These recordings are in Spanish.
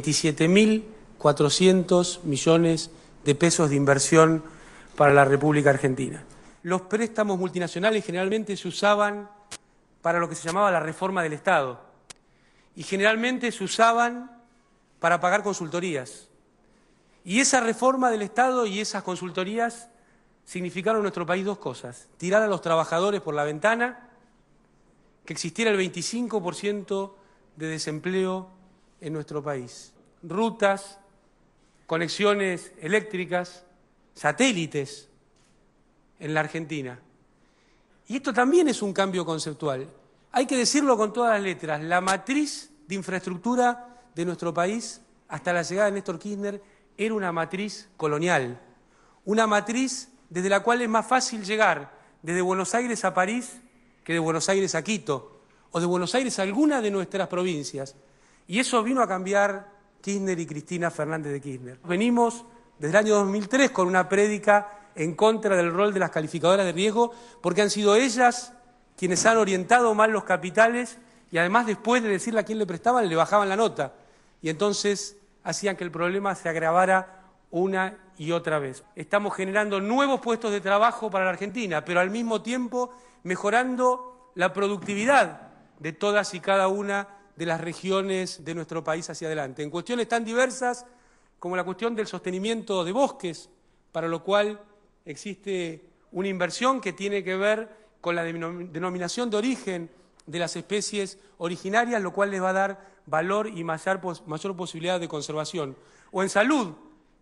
27.400 millones de pesos de inversión para la República Argentina. Los préstamos multinacionales generalmente se usaban para lo que se llamaba la reforma del Estado y generalmente se usaban para pagar consultorías. Y esa reforma del Estado y esas consultorías significaron en nuestro país dos cosas. Tirar a los trabajadores por la ventana, que existiera el 25% de desempleo en nuestro país. Rutas, conexiones eléctricas, satélites en la Argentina. Y esto también es un cambio conceptual. Hay que decirlo con todas las letras. La matriz de infraestructura de nuestro país, hasta la llegada de Néstor Kirchner, era una matriz colonial. Una matriz desde la cual es más fácil llegar desde Buenos Aires a París que de Buenos Aires a Quito o de Buenos Aires a alguna de nuestras provincias. Y eso vino a cambiar Kirchner y Cristina Fernández de Kirchner. Venimos desde el año 2003 con una prédica en contra del rol de las calificadoras de riesgo, porque han sido ellas quienes han orientado mal los capitales y además después de decirle a quién le prestaban, le bajaban la nota. Y entonces hacían que el problema se agravara una y otra vez. Estamos generando nuevos puestos de trabajo para la Argentina, pero al mismo tiempo mejorando la productividad de todas y cada una de las regiones de nuestro país hacia adelante, en cuestiones tan diversas como la cuestión del sostenimiento de bosques, para lo cual existe una inversión que tiene que ver con la denominación de origen de las especies originarias, lo cual les va a dar valor y mayor, posibilidad de conservación. O en salud,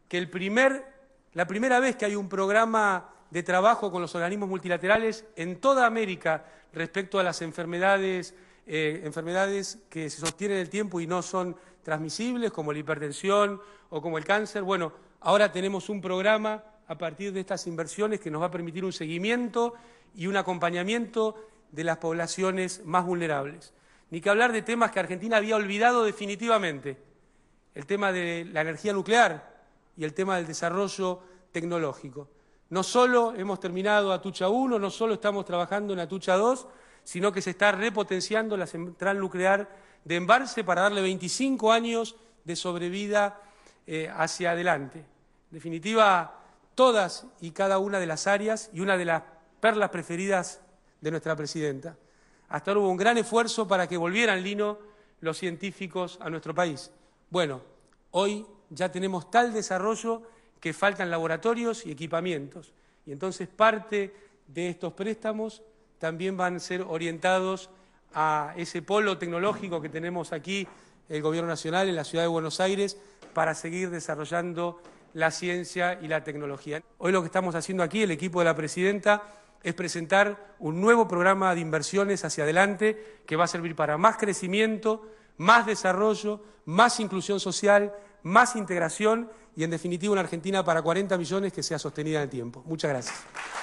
que la primera vez que hay un programa de trabajo con los organismos multilaterales en toda América respecto a las enfermedades eh, enfermedades que se sostienen en el tiempo y no son transmisibles, como la hipertensión o como el cáncer. Bueno, ahora tenemos un programa a partir de estas inversiones que nos va a permitir un seguimiento y un acompañamiento de las poblaciones más vulnerables. Ni que hablar de temas que Argentina había olvidado definitivamente, el tema de la energía nuclear y el tema del desarrollo tecnológico. No solo hemos terminado Atucha 1, no solo estamos trabajando en Atucha 2, sino que se está repotenciando la central nuclear de embalse para darle 25 años de sobrevida eh, hacia adelante. En definitiva, todas y cada una de las áreas y una de las perlas preferidas de nuestra presidenta. Hasta ahora hubo un gran esfuerzo para que volvieran lino los científicos a nuestro país. Bueno, hoy ya tenemos tal desarrollo que faltan laboratorios y equipamientos. Y entonces parte de estos préstamos también van a ser orientados a ese polo tecnológico que tenemos aquí, el Gobierno Nacional, en la Ciudad de Buenos Aires, para seguir desarrollando la ciencia y la tecnología. Hoy lo que estamos haciendo aquí, el equipo de la Presidenta, es presentar un nuevo programa de inversiones hacia adelante que va a servir para más crecimiento, más desarrollo, más inclusión social, más integración y, en definitiva, una Argentina para 40 millones que sea sostenida en el tiempo. Muchas gracias.